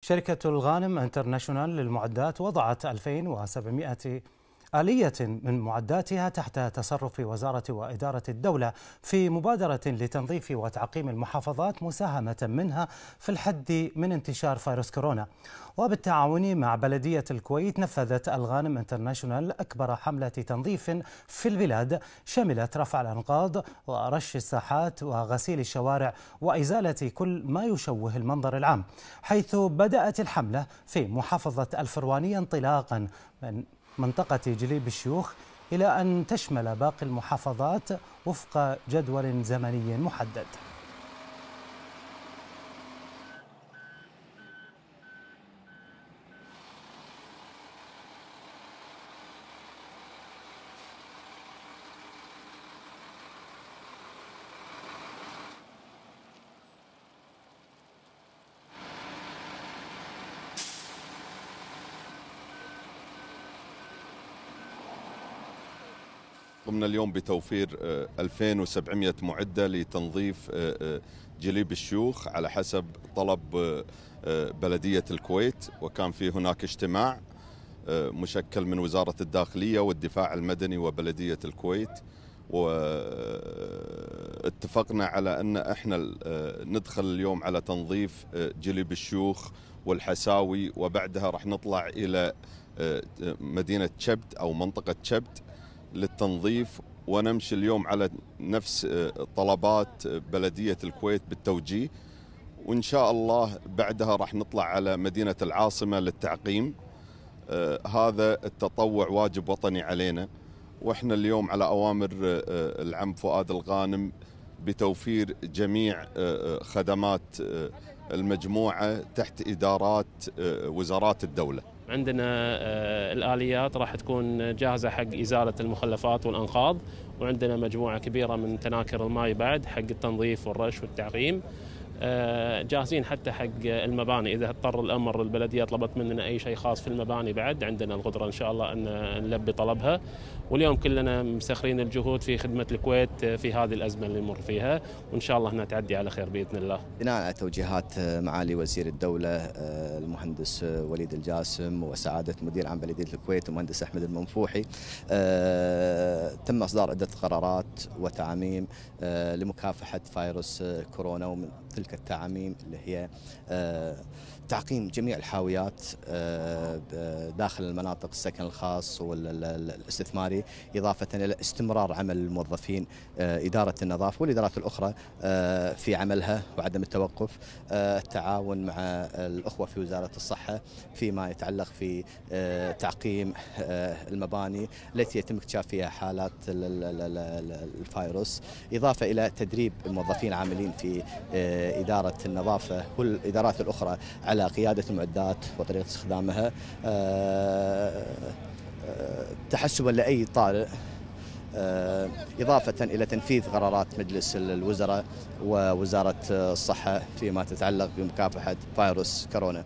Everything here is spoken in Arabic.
شركة الغانم انترناشونال للمعدات وضعت 2700 آلية من معداتها تحت تصرف وزارة وإدارة الدولة في مبادرة لتنظيف وتعقيم المحافظات مساهمة منها في الحد من انتشار فيروس كورونا وبالتعاون مع بلدية الكويت نفذت الغانم انترناشونال أكبر حملة تنظيف في البلاد شملت رفع الأنقاض ورش الساحات وغسيل الشوارع وإزالة كل ما يشوه المنظر العام حيث بدأت الحملة في محافظة الفروانية انطلاقا من منطقة جليب الشيوخ إلى أن تشمل باقي المحافظات وفق جدول زمني محدد قمنا اليوم بتوفير 2700 آه، معدة لتنظيف آه، آه، جليب الشيوخ على حسب طلب بلدية الكويت وكان في هناك اجتماع مشكل من وزارة الداخلية والدفاع المدني وبلدية الكويت واتفقنا على أن احنا ندخل اليوم على تنظيف جليب الشيوخ والحساوي وبعدها راح نطلع إلى مدينة شبت أو منطقة شبت للتنظيف ونمشي اليوم على نفس آه، طلبات آه، بلدية الكويت بالتوجيه وإن شاء الله بعدها راح نطلع على مدينة العاصمة للتعقيم آه، هذا التطوع واجب وطني علينا واحنا اليوم على اوامر العم فؤاد الغانم بتوفير جميع خدمات المجموعه تحت ادارات وزارات الدوله عندنا آه، الآليات راح تكون جاهزة حق إزالة المخلفات والأنقاض وعندنا مجموعة كبيرة من تناكر الماء بعد حق التنظيف والرش والتعقيم آه، جاهزين حتى حق المباني اذا اضطر الامر البلديه طلبت مننا اي شيء خاص في المباني بعد عندنا القدره ان شاء الله ان نلبي طلبها واليوم كلنا مسخرين الجهود في خدمه الكويت آه، في هذه الازمه اللي نمر فيها وان شاء الله انها تعدي على خير باذن الله. بناء على توجيهات آه، معالي وزير الدوله المهندس وليد الجاسم وسعاده مدير عام بلديه الكويت المهندس احمد المنفوحي تم اصدار عده قرارات وتعاميم لمكافحه فيروس كورونا ومن تلك التعاميم اللي هي آه، تعقيم جميع الحاويات آه، داخل المناطق السكن الخاص والاستثماري إضافة إلى استمرار عمل الموظفين آه، إدارة النظافة والإدارات الأخرى آه، في عملها وعدم التوقف التعاون مع الأخوة في وزارة الصحة فيما يتعلق في تعقيم المباني التي يتم اكتشاف فيها حالات الفيروس إضافة إلى تدريب الموظفين العاملين في إدارة النظافة والإدارات الأخرى على على قيادة المعدات وطريقة استخدامها آه، آه، تحسبا لأي طارئ آه، إضافة إلى تنفيذ قرارات مجلس الوزراء ووزارة الصحة فيما تتعلق بمكافحة فيروس كورونا